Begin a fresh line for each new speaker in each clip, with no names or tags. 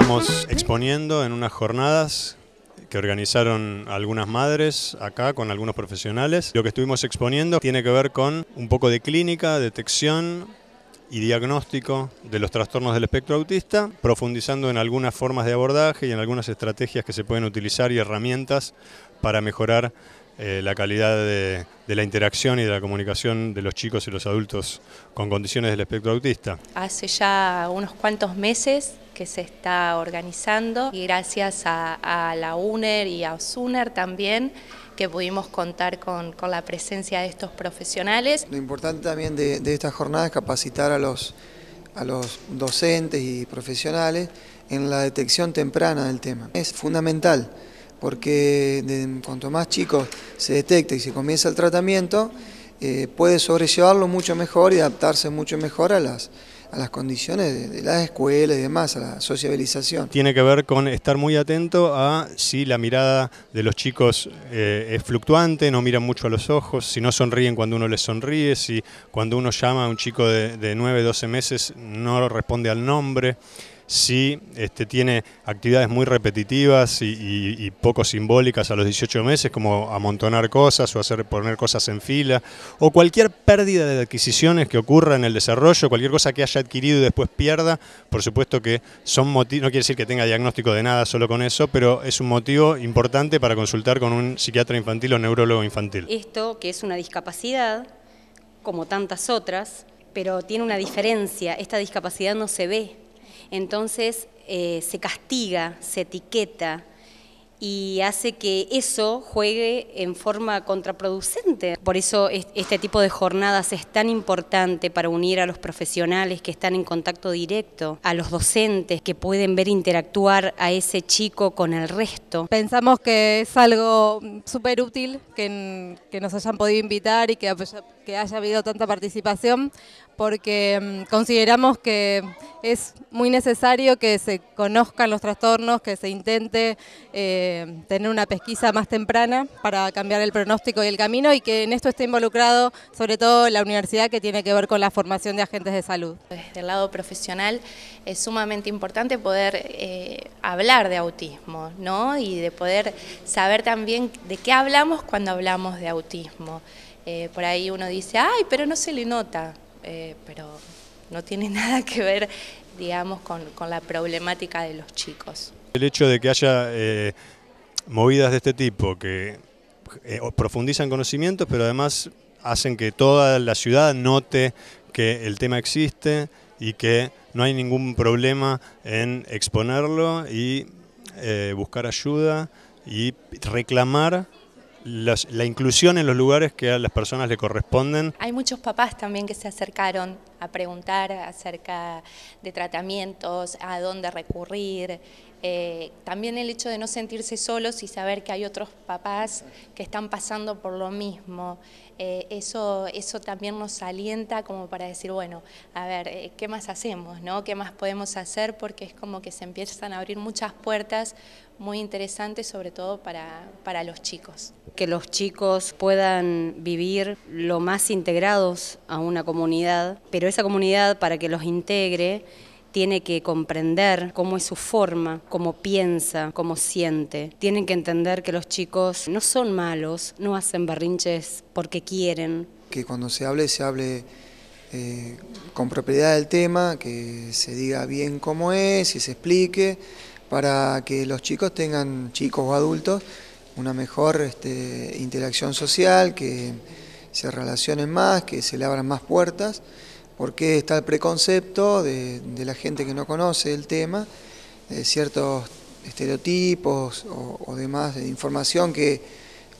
estamos exponiendo en unas jornadas que organizaron algunas madres acá con algunos profesionales. Lo que estuvimos exponiendo tiene que ver con un poco de clínica, detección y diagnóstico de los trastornos del espectro autista, profundizando en algunas formas de abordaje y en algunas estrategias que se pueden utilizar y herramientas para mejorar eh, la calidad de, la interacción y de la comunicación de los chicos y los adultos con condiciones del espectro autista.
Hace ya unos cuantos meses que se está organizando y gracias a, la UNER y a OSUNER también que pudimos contar con, la presencia de estos profesionales.
Lo importante también de, esta jornada es capacitar a los, a los docentes y profesionales en la detección temprana del tema. Es fundamental porque cuanto más chicos se detecta y se comienza el tratamiento, eh, puede sobrellevarlo mucho mejor y adaptarse mucho mejor a las a las condiciones de, la las escuelas y demás, a la sociabilización.
Tiene que ver con estar muy atento a si la mirada de los chicos eh, es fluctuante, no miran mucho a los ojos, si no sonríen cuando uno les sonríe, si cuando uno llama a un chico de, de 9, 12 meses no responde al nombre si este, tiene actividades muy repetitivas y, poco simbólicas a los 18 meses, como amontonar cosas o hacer poner cosas en fila, o cualquier pérdida de adquisiciones que ocurra en el desarrollo, cualquier cosa que haya adquirido y después pierda, por supuesto que son motivos, no quiere decir que tenga diagnóstico de nada solo con eso, pero es un motivo importante para consultar con un psiquiatra infantil o neurólogo infantil.
Esto, que es una discapacidad, como tantas otras, pero tiene una diferencia, esta discapacidad no se ve, entonces eh, se castiga, se etiqueta y hace que eso juegue en forma contraproducente. Por eso este tipo de jornadas es tan importante para unir a los profesionales que están en contacto directo, a los docentes que pueden ver interactuar a ese chico con el resto. Pensamos que
es algo súper útil que, que, nos hayan podido invitar y que que haya habido tanta participación porque mm, consideramos que es muy necesario que se conozcan los trastornos, que se intente eh, tener una pesquisa más temprana para cambiar el pronóstico y el camino y que en esto esté involucrado sobre todo la universidad que tiene que ver con la formación de agentes de salud. Desde el lado profesional es
sumamente importante poder eh, hablar de autismo ¿no? y de poder saber también de qué hablamos cuando hablamos de autismo. Eh, por ahí uno dice, ay, pero no se le nota, eh, pero no tiene nada que ver, digamos, con, con, la problemática de los chicos.
El hecho de que haya eh, movidas de este tipo que profundizan conocimientos, pero además hacen que toda la ciudad note que el tema existe y que no hay ningún problema en exponerlo y buscar ayuda y reclamar la inclusión en los lugares que a las personas le corresponden.
Hay muchos papás también que se acercaron a preguntar acerca de tratamientos, a dónde recurrir. Eh, también el hecho de no sentirse solos y saber que hay otros papás que están pasando por lo mismo. Eh, eso, también nos alienta como para decir, bueno, a ver, eh, ¿qué más hacemos? No? ¿Qué más podemos hacer? Porque es como que se empiezan a abrir muchas puertas muy interesante, sobre todo para, para los chicos.
Que los chicos puedan vivir lo más integrados a una comunidad, pero esa comunidad para que los integre tiene que comprender cómo es su forma, cómo piensa, cómo siente. Tienen que entender que los chicos no son malos, no hacen berrinches porque quieren.
Que cuando se hable, se hable eh, con propiedad del tema, que se diga bien cómo es y se explique para que los chicos tengan, chicos o adultos, una mejor este, interacción social, que se relacionen más, que se le abran más puertas, porque está el preconcepto de, la gente que no conoce el tema, ciertos estereotipos o, o demás de información que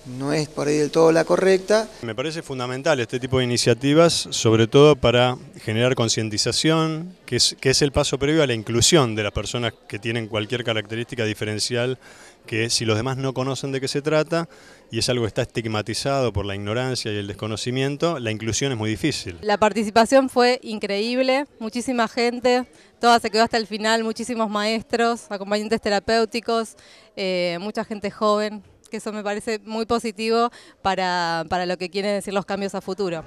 no es por ahí del todo la correcta.
Me parece fundamental este tipo de iniciativas, sobre todo para generar concientización, que es, el paso previo a la inclusión de las personas que tienen cualquier característica diferencial, que si los demás no conocen de qué se trata y es algo que está estigmatizado por la ignorancia y el desconocimiento, la inclusión es muy difícil.
La participación fue increíble, muchísima gente, toda se quedó hasta el final, muchísimos maestros, acompañantes terapéuticos, eh, mucha gente joven que eso me parece muy positivo para, para lo que quieren decir los cambios a futuro.